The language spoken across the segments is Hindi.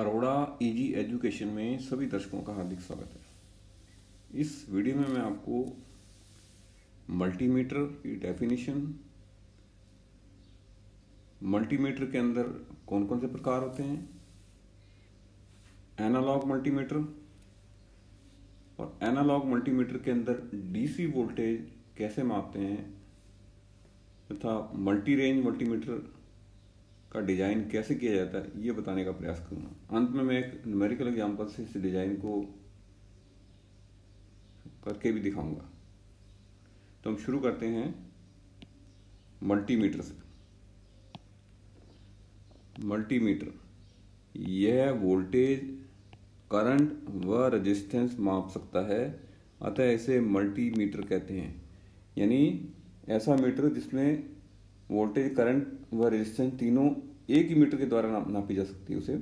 अरोड़ा इजी e एजुकेशन में सभी दर्शकों का हार्दिक स्वागत है इस वीडियो में मैं आपको मल्टीमीटर की डेफिनेशन मल्टीमीटर के अंदर कौन कौन से प्रकार होते हैं एनालॉग मल्टीमीटर और एनालॉग मल्टीमीटर के अंदर डीसी वोल्टेज कैसे मापते हैं तथा मल्टी रेंज मल्टीमीटर का डिज़ाइन कैसे किया जाता है ये बताने का प्रयास करूंगा अंत में मैं एक न्यूमेरिकल एग्जाम्पल से इस डिज़ाइन को करके भी दिखाऊंगा तो हम शुरू करते हैं मल्टीमीटर से मल्टीमीटर यह वोल्टेज करंट व रेजिस्टेंस माप सकता है अतः इसे मल्टीमीटर कहते हैं यानी ऐसा मीटर जिसमें वोल्टेज करंट व रेजिस्टेंस तीनों एक ही मीटर के द्वारा ना, नापी जा सकती है उसे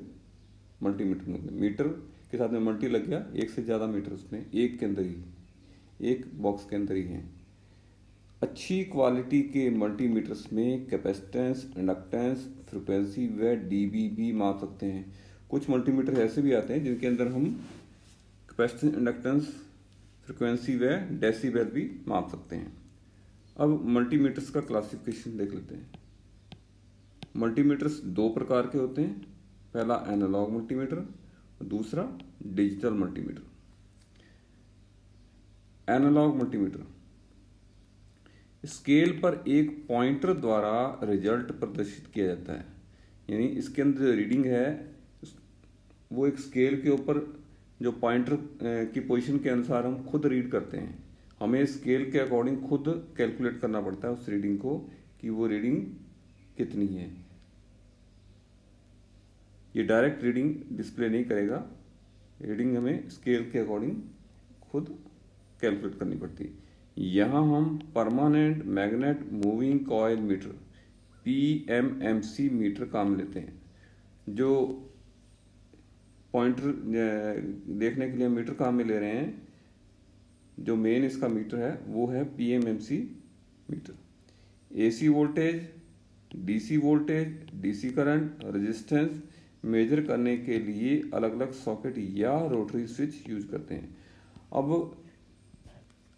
मल्टीमीटर में मीटर के साथ में मल्टी लग गया एक से ज़्यादा मीटर उसमें एक के अंदर ही एक बॉक्स के अंदर ही है अच्छी क्वालिटी के मल्टीमीटर्स में कैपेसिटेंस इंडक्टेंस फ्रिक्वेंसी व डीबी भी माप सकते हैं कुछ मल्टीमीटर ऐसे भी आते हैं जिनके अंदर हम कैपेसिटेंस इंडक्टेंस फ्रिक्वेंसी व डेसीबेल भी माप सकते हैं अब मल्टीमीटर्स का क्लासिफिकेशन देख लेते हैं मल्टीमीटर्स दो प्रकार के होते हैं पहला एनालॉग मल्टीमीटर और दूसरा digital multimeter analogue multimeter scale पर एक पॉइंटर द्वारा रिजल्ट प्रदर्शित किया जाता है यानी इसके अंदर जो रीडिंग है वो एक स्केल के ऊपर जो पॉइंटर की पोजीशन के अनुसार हम खुद रीड करते हैं हमें स्केल के अकॉर्डिंग खुद कैलकुलेट करना पड़ता है उस रीडिंग को कि वो रीडिंग कितनी है ये डायरेक्ट रीडिंग डिस्प्ले नहीं करेगा रीडिंग हमें स्केल के अकॉर्डिंग खुद कैलकुलेट करनी पड़ती है यहाँ हम permanent magnet moving coil meter P M M C meter काम लेते हैं जो पॉइंटर देखने के लिए मीटर काम में ले रहे हैं जो मेन इसका मीटर है वो है P M M C meter AC voltage DC voltage DC current resistance measure करने के लिए अलग अलग सॉकेट या रोटरी स्विच यूज करते हैं अब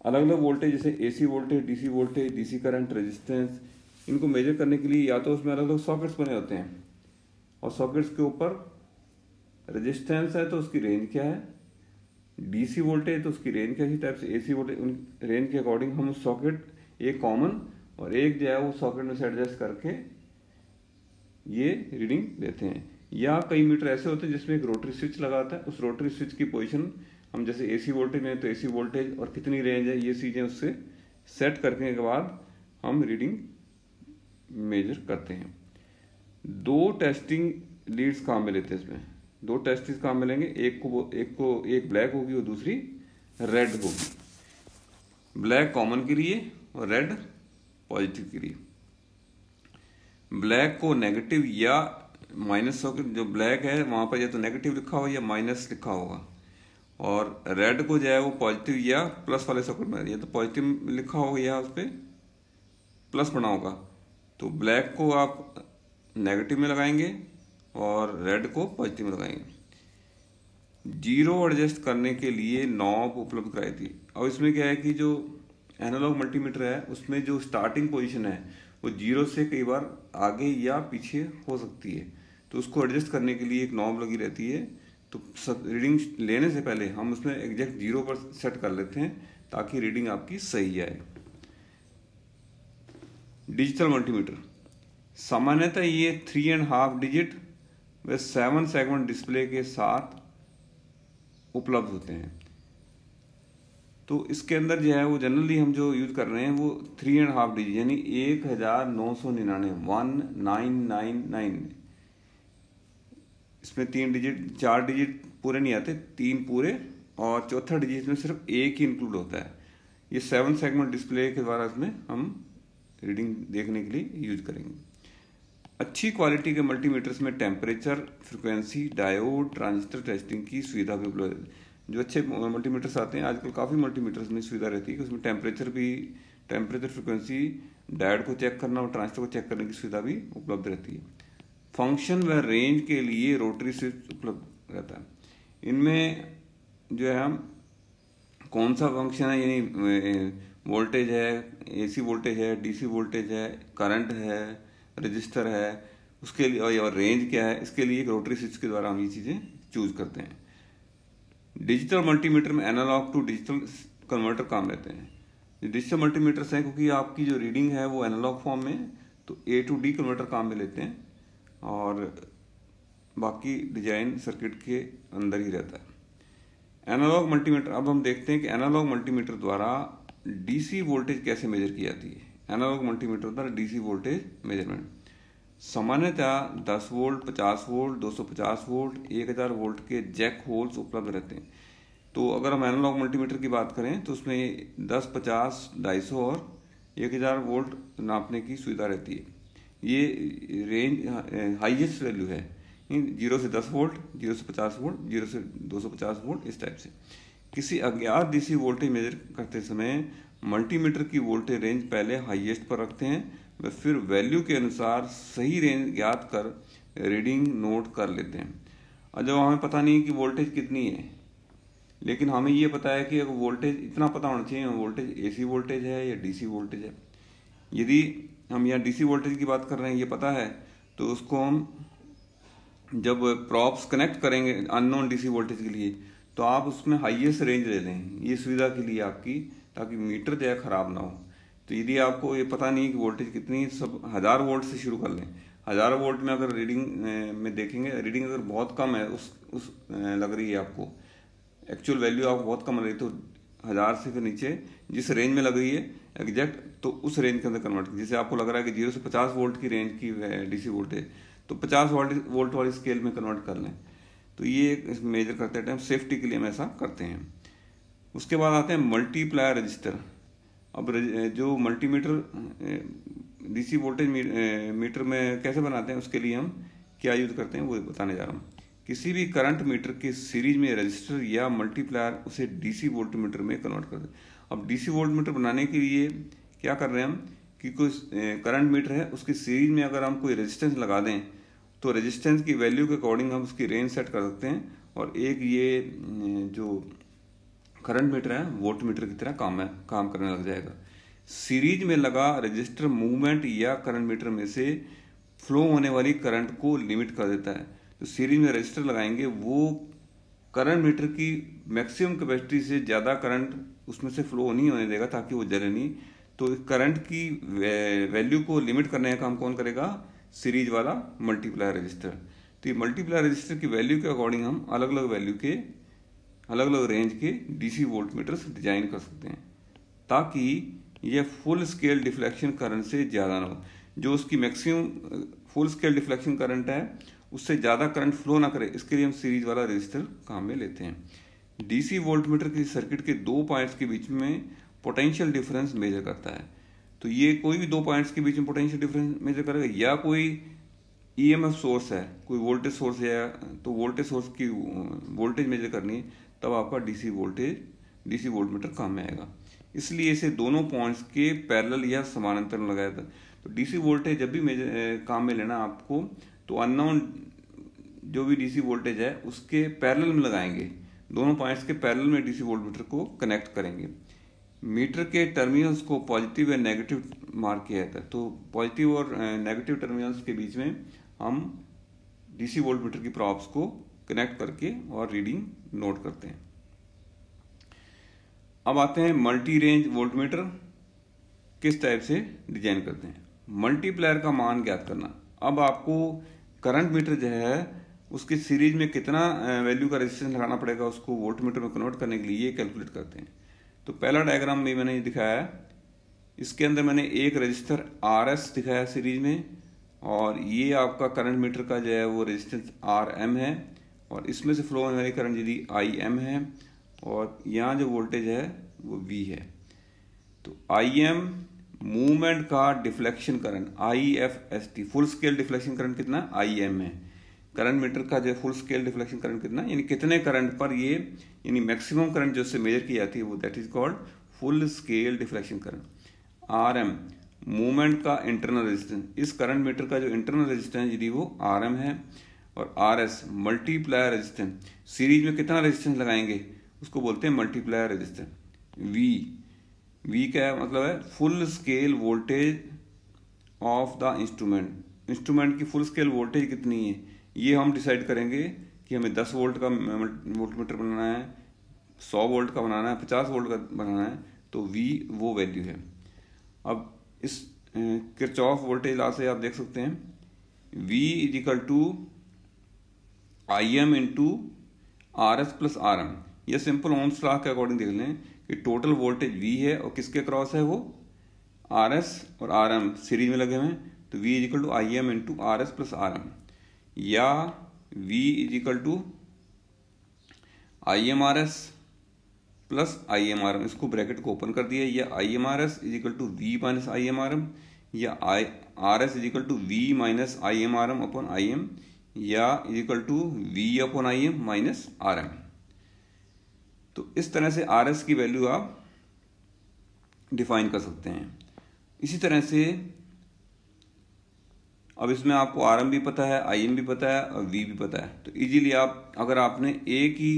अलग अलग वोल्टेज जैसे AC voltage DC voltage DC current resistance इनको मेजर करने के लिए या तो उसमें अलग अलग सॉकेट्स बने होते हैं और सॉकेट्स के ऊपर रेजिस्टेंस है तो उसकी रेंज क्या है डीसी वोल्टेज तो उसकी रेंज कैसी टाइप से एसी वोल्टेज उन रेंज के अकॉर्डिंग हम उस सॉकेट एक कॉमन और एक जो है वो सॉकेट में से एडजस्ट करके ये रीडिंग देते हैं या कई मीटर ऐसे होते हैं जिसमें एक रोटरी स्विच लगाता है उस रोटरी स्विच की पोजिशन हम जैसे एसी वोल्टेज में तो एसी वोल्टेज और कितनी रेंज है ये चीज़ें उससे सेट करने के बाद हम रीडिंग मेजर करते हैं दो टेस्टिंग लीड्स काम में लेते हैं इसमें दो टेस्ट काम में लेंगे एक को एक को एक ब्लैक होगी और दूसरी रेड होगी ब्लैक कॉमन के लिए और रेड पॉजिटिव के लिए ब्लैक को नेगेटिव या माइनस हो जो ब्लैक है वहाँ पर या तो नेगेटिव लिखा हो या माइनस लिखा होगा और रेड को जो है वो पॉजिटिव या प्लस वाले सॉकेट में या तो पॉजिटिव लिखा हो या उस पर प्लस बना होगा तो ब्लैक को आप नेगेटिव में लगाएंगे और रेड को पॉजिटिव में लगाएंगे जीरो एडजस्ट करने के लिए नॉब उपलब्ध कराई थी अब इसमें क्या है कि जो एनालॉग मल्टीमीटर है उसमें जो स्टार्टिंग पोजिशन है वो जीरो से कई बार आगे या पीछे हो सकती है तो उसको एडजस्ट करने के लिए एक नॉब लगी रहती है तो सब रीडिंग लेने से पहले हम उसमें एग्जैक्ट जीरो पर सेट कर लेते हैं ताकि रीडिंग आपकी सही आए डिजिटल मल्टीमीटर सामान्यतः ये थ्री एंड हाफ डिजिट व सेवन सेगमेंट डिस्प्ले के साथ उपलब्ध होते हैं तो इसके अंदर जो है वो जनरली हम जो यूज कर रहे हैं वो थ्री एंड हाफ डिजिट यानी एक हजार नौ सौ निन्यानवे वन नाइन नाइन नाइन इसमें तीन डिजिट चार डिजिट पूरे नहीं आते तीन पूरे और चौथा डिजिट में सिर्फ एक ही इंक्लूड होता है ये सेवन सेगमेंट डिस्प्ले के द्वारा इसमें हम रीडिंग देखने के लिए यूज करेंगे अच्छी क्वालिटी के मल्टीमीटर्स में temperature frequency diode transistor testing की सुविधा भी उपलब्ध है जो अच्छे मल्टीमीटर्स आते हैं आजकल काफ़ी मल्टीमीटर्स में सुविधा रहती है कि उसमें टेम्परेचर भी टेम्परेचर फ्रिक्वेंसी डायड को चेक करना और ट्रांसफर को चेक करने की सुविधा भी उपलब्ध रहती है फंक्शन व रेंज के लिए रोटरी स्विच उपलब्ध रहता है इनमें जो है हम कौन सा फंक्शन है यानी वोल्टेज है एसी वोल्टेज है डीसी वोल्टेज है करंट है रजिस्टर है उसके लिए और रेंज क्या है इसके लिए रोटरी स्विच के द्वारा हम ये चीज़ें चूज करते हैं डिजिटल मल्टीमीटर में एनालॉग टू डिजिटल कन्वर्टर काम लेते हैं डिजिटल मल्टीमीटर्स हैं क्योंकि आपकी जो रीडिंग है वो एनालॉग फॉर्म में तो ए टू डी कन्वर्टर काम में लेते हैं और बाकी डिजाइन सर्किट के अंदर ही रहता है एनालॉग मल्टीमीटर अब हम देखते हैं कि एनालॉग मल्टीमीटर द्वारा डीसी वोल्टेज कैसे मेजर की जाती है एनालॉग मल्टीमीटर द्वारा डीसी वोल्टेज मेजरमेंट सामान्यतः 10 वोल्ट 50 वोल्ट 250 वोल्ट 1000 वोल्ट के जैक होल्स उपलब्ध रहते हैं तो अगर हम एनालॉग मल्टीमीटर की बात करें तो उसमें 10 ढाई सौ और 1000 वोल्ट नापने की सुविधा रहती है ये रेंज हाईएस्ट वैल्यू है जीरो से दस वोल्ट जीरो से पचास वोल्ट जीरो से दो सौ पचास वोल्ट इस टाइप से किसी अज्ञात डीसी वोल्टेज मेजर करते समय मल्टीमीटर की वोल्टेज रेंज पहले हाईएस्ट पर रखते हैं वह फिर वैल्यू के अनुसार सही रेंज ज्ञात कर रीडिंग नोट कर लेते हैं और जब हमें पता नहीं कि वोल्टेज कितनी है लेकिन हमें ये पता है कि अगर वोल्टेज इतना पता होना चाहिए वोल्टेज एसी वोल्टेज है या डीसी वोल्टेज है यदि हम यहाँ डीसी वोल्टेज की बात कर रहे हैं ये पता है तो उसको हम जब प्रॉप्स कनेक्ट करेंगे अननोन डीसी वोल्टेज के लिए तो आप उसमें हाईएस्ट रेंज ले लें ये सुविधा के लिए आपकी ताकि मीटर जो है ख़राब ना हो तो यदि आपको ये पता नहीं कि वोल्टेज कितनी है सब हज़ार वोल्ट से शुरू कर लें हज़ार वोल्ट में अगर रीडिंग में देखेंगे रीडिंग अगर बहुत कम है उस उस लग रही है आपको एक्चुअल वैल्यू आपको बहुत कम लग रही है तो हज़ार से फिर नीचे जिस रेंज में लग रही है एग्जैक्ट तो उस रेंज के अंदर कन्वर्ट जैसे आपको लग रहा है कि जीरो से पचास वोल्ट की रेंज की डीसी वोल्टेज तो पचास वोल्ट वोल्ट वाली स्केल में कन्वर्ट कर लें तो ये मेजर करते टाइम सेफ्टी के लिए हम ऐसा करते हैं उसके बाद आते हैं मल्टीप्लायर रजिस्टर अब जो मल्टीमीटर डीसी वोल्टेज मीटर में कैसे बनाते हैं उसके लिए हम क्या यूज़ करते हैं वो बताने जा रहा हूँ किसी भी करंट मीटर के सीरीज में रजिस्टर या मल्टीप्लायर उसे डीसी वोल्ट मीटर में कन्वर्ट कर दे अब डीसी वोल्ट मीटर बनाने के लिए क्या कर रहे हैं हम कि कोई करंट मीटर है उसकी सीरीज में अगर हम कोई रेजिस्टेंस लगा दें तो रेजिस्टेंस की वैल्यू के अकॉर्डिंग हम उसकी रेंज सेट कर सकते हैं और एक ये जो करंट मीटर है वोट मीटर की तरह काम है काम करने लग जाएगा सीरीज में लगा रजिस्टर मूवमेंट या करंट मीटर में से फ्लो होने वाली करंट को लिमिट कर देता है तो सीरीज में रजिस्टर लगाएंगे वो करंट मीटर की मैक्सिमम कैपेसिटी से ज़्यादा करंट उसमें से फ्लो नहीं होने देगा ताकि वो जले नहीं तो करंट की वैल्यू को लिमिट करने का काम कौन करेगा सीरीज वाला मल्टीप्लायर रजिस्टर तो ये मल्टीप्लायर रजिस्टर की वैल्यू के अकॉर्डिंग हम अलग अलग वैल्यू के अलग अलग रेंज के डीसी वोल्ट मीटर्स डिजाइन कर सकते हैं ताकि यह फुल स्केल डिफ्लेक्शन करंट से ज़्यादा ना हो जो उसकी maximum full scale deflection current है उससे ज़्यादा करंट फ्लो ना करे इसके लिए हम सीरीज वाला रजिस्टर काम में लेते हैं डीसी वोल्ट मीटर की सर्किट के दो पॉइंट्स के बीच में पोटेंशियल डिफरेंस मेजर करता है तो ये कोई भी दो पॉइंट्स के बीच में पोटेंशियल डिफरेंस मेजर करेगा या कोई ईएमएफ सोर्स है कोई वोल्टेज सोर्स है तो वोल्टेज सोर्स की वोल्टेज मेजर करनी है तब आपका डीसी वोल्टेज डीसी वोल्टमीटर काम में आएगा इसलिए इसे दोनों पॉइंट्स के पैरेलल या समानांतर में लगाया था तो डीसी वोल्टेज जब भी मेजर काम में लेना आपको तो अननोन जो भी डीसी वोल्टेज है उसके पैरेलल में लगाएंगे दोनों पॉइंट्स के पैरेलल में डीसी वोल्टमीटर को कनेक्ट करेंगे मीटर के टर्मिनल्स को पॉजिटिव या नेगेटिव मार्क किया जाता है तो पॉजिटिव और नेगेटिव टर्मिनल्स के बीच में हम डीसी वोल्टमीटर की प्रॉप्स को कनेक्ट करके और रीडिंग नोट करते हैं अब आते हैं मल्टी रेंज वोल्टमीटर किस टाइप से डिजाइन करते हैं मल्टीप्लायर का मान ज्ञात करना अब आपको करंट मीटर जो है उसकी सीरीज में कितना वैल्यू का रेजिस्टेंस लगाना पड़ेगा उसको वोल्ट मीटर में कन्वर्ट करने के लिए कैलकुलेट करते हैं तो पहला डायग्राम भी मैंने दिखाया है इसके अंदर मैंने एक रजिस्टर आर एस दिखाया सीरीज में और ये आपका करंट मीटर का जो है वो रजिस्टेंस आर एम है और इसमें से फ्लो होने वाली करंट यदि आई एम है और यहाँ जो वोल्टेज है वो वी है तो आई एम मूवमेंट का deflection current I F S T full scale deflection current कितना आई एम है करंट मीटर का जो फुल स्केल डिफ्लेक्शन करंट कितना यानी कितने करंट पर ये यानी मैक्सिमम करंट जो इससे मेजर की जाती है वो that is called full scale deflection current R M movement का इंटरनल रेजिस्टेंस इस करंट मीटर का जो इंटरनल रेजिस्टेंस यदि वो आर एम है और R S multiplier resistance series में कितना रजिस्टेंस लगाएंगे उसको बोलते हैं मल्टीप्लायर रजिस्टेंस वी वी का मतलब है full scale voltage of the instrument instrument की फुल स्केल वोल्टेज कितनी है ये हम डिसाइड करेंगे कि हमें 10 वोल्ट का वोल्टमीटर बनाना है 100 वोल्ट का बनाना है 50 वोल्ट का बनाना है तो वी वो वैल्यू है अब इस किरचॉफ वोल्टेज लॉ से आप देख सकते हैं V is equal to I M into R S plus R M यह सिंपल ओम्स लॉ के अकॉर्डिंग देख लें कि टोटल वोल्टेज वी है और किसके क्रॉस है वो आर एस और आर एम सीरीज में लगे हुए हैं तो V is to I M into R S plus R M या V is equal to I M R S plus I M R M इसको ब्रैकेट को ओपन कर दिया या I M R S is equal to V minus I M R M या I R S is equal to V minus I M R M upon I M या equal to V upon I M minus R M तो इस तरह से आर एस की वैल्यू आप डिफाइन कर सकते हैं इसी तरह से अब इसमें आपको आर एम भी पता है आई एम भी पता है और वी भी पता है तो इजीली आप अगर आपने एक ही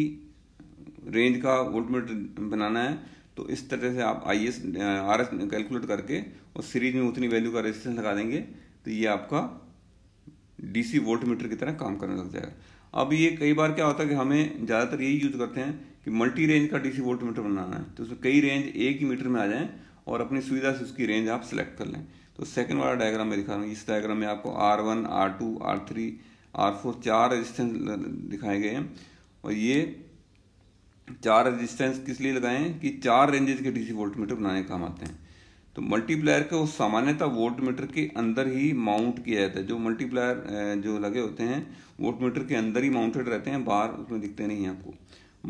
रेंज का वोल्टमीटर बनाना है तो इस तरह से आप I S R S calculate करके और सीरीज में उतनी वैल्यू का रेजिस्टेंस लगा देंगे तो ये आपका डीसी वोल्ट मीटर की तरह काम करने लग जाएगा अब ये कई बार क्या होता है कि हमें ज़्यादातर यही यूज़ करते हैं कि मल्टी रेंज का डीसी वोल्ट मीटर बनाना है तो उसमें कई रेंज एक ही मीटर में आ जाएँ और अपनी सुविधा से उसकी रेंज आप सिलेक्ट कर लें तो सेकंड वाला डायग्राम मैं दिखा रहा हूँ इस डायग्राम में आपको R one R two R three R four चार रजिस्टेंस दिखाए गए हैं और ये चार रजिस्टेंस किस लिए लगाए कि चार रेंजेज के डीसी वोल्ट मीटर बनाने के काम आते हैं तो मल्टीप्लायर को सामान्यतः वोल्ट मीटर के अंदर ही माउंट किया जाता है जो मल्टीप्लायर जो लगे होते हैं वोट मीटर के अंदर ही माउंटेड रहते हैं बाहर उसमें दिखते नहीं हैं आपको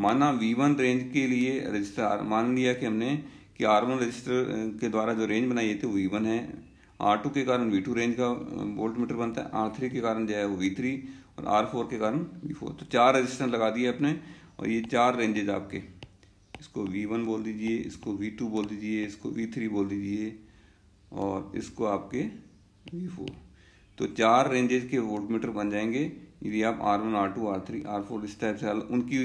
माना वी वन रेंज के लिए रजिस्टर मान लिया कि हमने कि आर वन रजिस्टर के द्वारा जो रेंज बनाई थी वी वन है आर टू के कारण वी टू रेंज का वोल्ट मीटर बनता है आर थ्री के कारण जो है वो वी थ्री और आर फोर के कारण वी फोर तो चार रजिस्टर लगा दिए अपने और ये चार रेंजेज आपके इसको वी वन बोल दीजिए इसको वी टू बोल दीजिए इसको वी थ्री बोल दीजिए और इसको आपके वी फोर तो चार रेंजेस के वोट मीटर बन जाएंगे यदि आप R one R two R three R four इस टाइप से उनकी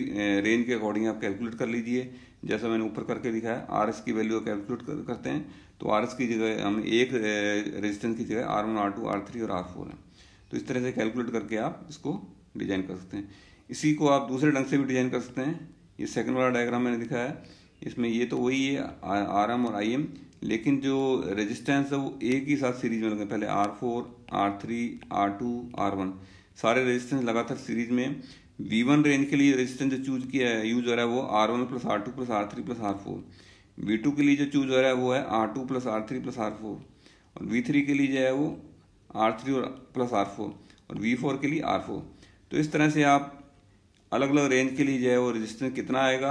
रेंज के अकॉर्डिंग आप कैलकुलेट कर लीजिए जैसा मैंने ऊपर करके दिखाया आर एस की वैल्यू कैलकुलेट कर, करते हैं तो आर एस की जगह हम एक रेजिस्टेंस की जगह R one R two R three और आर फोर है तो इस तरह से कैलकुलेट करके आप इसको डिजाइन कर सकते हैं इसी को आप दूसरे ढंग से भी डिजाइन कर सकते हैं ये सेकंड वाला डायग्राम मैंने दिखाया है इसमें ये तो वही है आर एम और आई एम लेकिन जो रेजिस्टेंस है वो एक ही साथ सीरीज में लगे पहले R four R three R two R one सारे रेजिस्टेंस लगातार सीरीज में वी वन रेंज के लिए रेजिस्टेंस जो चूज किया है यूज हो रहा है वो R one plus R two plus R three plus R four V two के लिए जो चूज हो रहा है वो है R two plus R three plus R four और वी थ्री के लिए जो है वो आर थ्री और प्लस आर फोर और वी फोर के लिए आर फोर तो इस तरह से आप अलग अलग रेंज के लिए जो है वो रेजिस्टेंस कितना आएगा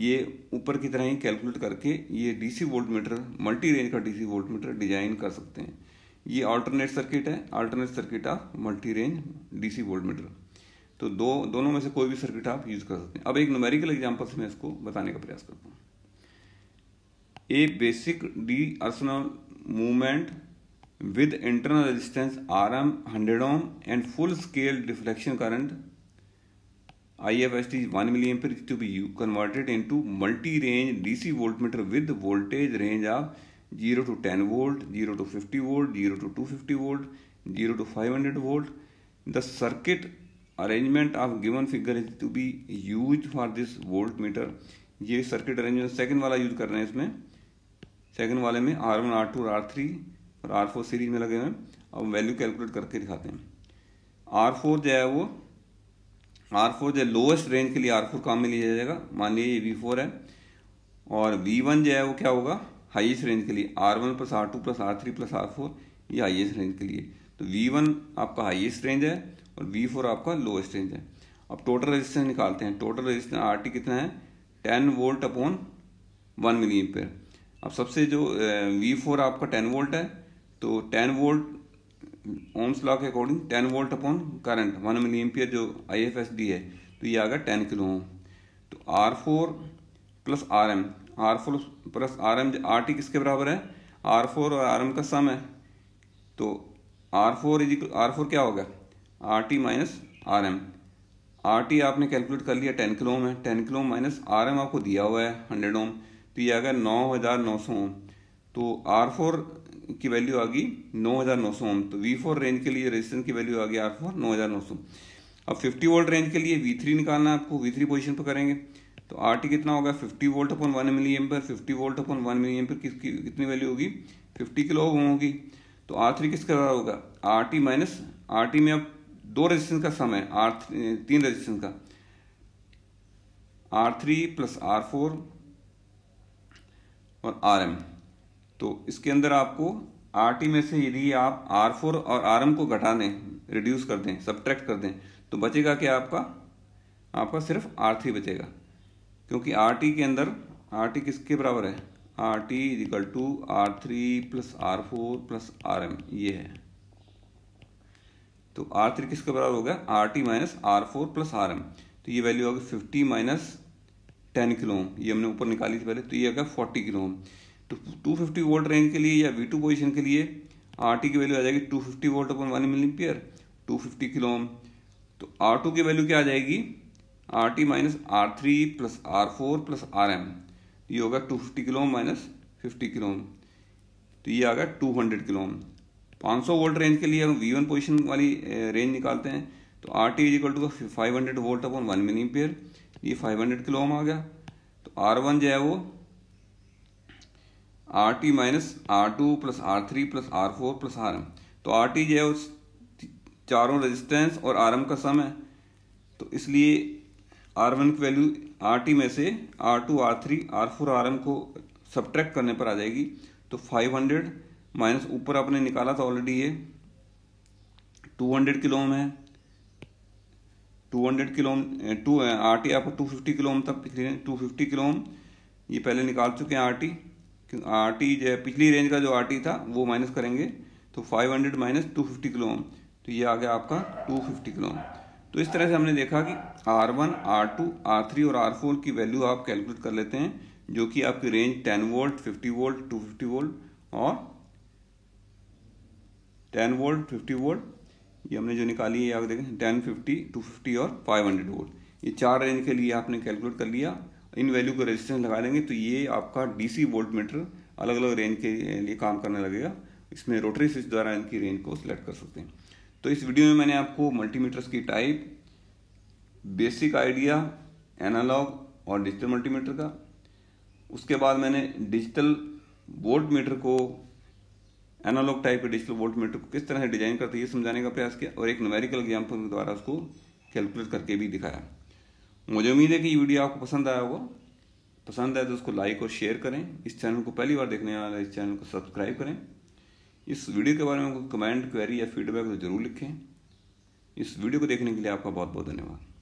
ये ऊपर की तरह ही कैलकुलेट करके ये DC volt meter multi range का डीसी वोल्ट मीटर डिजाइन कर सकते हैं ये अल्टरनेट सर्किट है alternate circuit of multi range DC volt meter तो दो दोनों में से कोई भी सर्किट आप यूज़ कर सकते हैं अब एक नुमेरिकल एग्जाम्पल से मैं इसको बताने का प्रयास करता हूँ a basic d'Arsonval movement internal internal R M hundred ohm and full scale deflection current IFST 1 milliampere to be converted into multi-range DC voltmeter with voltage range of 0 to 10 volt, 0 to 50 volt, 0 to 250 volt, 0 to 500 volt. The circuit arrangement of given figure is to be used for this voltmeter. ये सर्किट अरेंजमेंट सेकंड वाला यूज कर रहे हैं इसमें सेकंड वाले में आर वन आर टू और आर थ्री और आर फोर सीरीज में लगे हुए हैं अब वैल्यू कैलकुलेट करके दिखाते हैं आर फोर जो है वो आर फोर जो लोएस्ट रेंज के लिए आर फोर काम में लिया जाएगा मान लीजिए ये वी फोर है और वी वन जो है वो क्या होगा हाईएस्ट रेंज के लिए R one plus R two plus R three plus R four ये हाईएस्ट रेंज के लिए तो वी वन आपका हाईएस्ट रेंज है और वी फोर आपका लोएस्ट रेंज है अब टोटल रजिस्टेंस निकालते हैं टोटल रजिस्टेंस आर टी कितना है ten volt upon one milli ampere अब सबसे जो वी फोर आपका टेन वोल्ट है तो टेन वोल्ट ओम्स लॉ के according ten volt upon current one milli ampere जो आई एफ एस डी है तो ये आ गया टेन किलो ओम तो R four plus R M R four plus R M R T किसके बराबर है आर फोर और आर एम का सम है तो R four is R four क्या होगा R T minus R M R T आपने कैलकुलेट कर लिया टेन किलो ओम है ten kilo ohm minus R M आपको दिया हुआ है हंड्रेड ओम तो ये आ गया नौ हज़ार नौ सौ ओम तो आर फोर की वैल्यू आ गई नौ ओम तो वी फोर रेंज के लिए रेजिस्टेंस की वैल्यू आ गई आर फोर नौ अब फिफ्टी वोल्ट रेंज के लिए वी निकालना है आपको वी थ्री पोजिशन पर करेंगे तो आर टी कितना होगा fifty volt upon one milli M पर fifty volt upon one milli M पर किसकी कितनी वैल्यू होगी फिफ्टी किलो ओम होगी तो आर थ्री किसका होगा R T minus R T में अब दो रेजिस्टेंस का सम है आर तीन रेजिस्टेंस का R three plus R four और आर एम तो इसके अंदर आपको आर टी में से यदि आप आर फोर और आर एम को घटा दें रिड्यूस कर दें सब्ट्रैक्ट कर दें तो बचेगा क्या आपका आपका सिर्फ आर थ्री बचेगा क्योंकि आर टी के अंदर आर टी किसके बराबर है R T is equal to R three plus R four plus R M ये है तो आर थ्री किसके बराबर हो गया R T minus R four plus R M तो ये वैल्यू होगी फिफ्टी माइनस टेन किलो ये हमने ऊपर निकाली थी पहले तो ये आ गया forty kilo two fifty volt range के लिए या वी टू पोजिशन के लिए आर टी की वैल्यू आ जाएगी two fifty volt upon one milliampere two fifty kilo ohm तो आर टू की वैल्यू क्या आ जाएगी R T minus R three plus R four plus R M ये होगा two fifty kilo ohm minus fifty kilo ohm तो ये आ गया टू हंड्रेड किलो ओम पाँच सौ वोल्ट रेंज के लिए हम वी वन पोजिशन वाली रेंज निकालते हैं तो R T is equal to five hundred volt upon one milliampere ये फाइव हंड्रेड किलो ओम आ गया तो आर वन जो है वो R T minus R two plus R three plus R four plus R M तो आर टी जो है उस चारों रेजिस्टेंस और आर एम का सम है तो इसलिए आर वन की वैल्यू आर टी में से R two R three R four R M को सब्ट्रैक्ट करने पर आ जाएगी तो फाइव हंड्रेड माइनस ऊपर आपने निकाला था ऑलरेडी ये टू हंड्रेड किलो है two hundred kilo to R T आपको टू फिफ्टी किलो तक पिछले टू फिफ्टी किलो ये पहले निकाल चुके हैं आर टी क्योंकि आर टी जो है पिछली रेंज का जो आर टी था वो माइनस करेंगे तो 500 hundred minus two fifty kilo ohm तो ये आ गया आपका 250 फिफ्टी किलो ओम तो इस तरह से हमने देखा कि R one R two R three और आर फोर की वैल्यू आप कैलकुलेट कर लेते हैं जो कि आपकी range ten volt fifty volt two fifty volt और टेन वोल्ट फिफ्टी वोल्ट ये हमने जो निकाली है आप देखें टेन फिफ्टी टू फिफ्टी और फाइव हंड्रेड वोल्ट ये चार रेंज के लिए आपने कैलकुलेट कर लिया इन वैल्यू को रेजिस्टेंस लगा देंगे तो ये आपका डीसी वोल्ट मीटर अलग अलग रेंज के लिए काम करने लगेगा इसमें रोटरी स्विच द्वारा इनकी रेंज को सिलेक्ट कर सकते हैं तो इस वीडियो में मैंने आपको मल्टीमीटर्स की टाइप बेसिक आइडिया एनालॉग और डिजिटल मल्टीमीटर का उसके बाद मैंने डिजिटल वोल्ट मीटर को एनालॉग टाइप के डिजिटल वोल्ट मीटर को किस तरह से डिजाइन करते हैं ये समझाने का प्रयास किया और एक न्यूमेरिकल एग्जाम्पल के द्वारा उसको कैलकुलेट करके भी दिखाया मुझे उम्मीद है कि ये वीडियो आपको पसंद आया होगा पसंद आए तो उसको लाइक और शेयर करें इस चैनल को पहली बार देखने वाला इस चैनल को सब्सक्राइब करें इस वीडियो के बारे में कोई कमेंट क्वेरी या फीडबैक तो जरूर लिखें इस वीडियो को देखने के लिए आपका बहुत बहुत धन्यवाद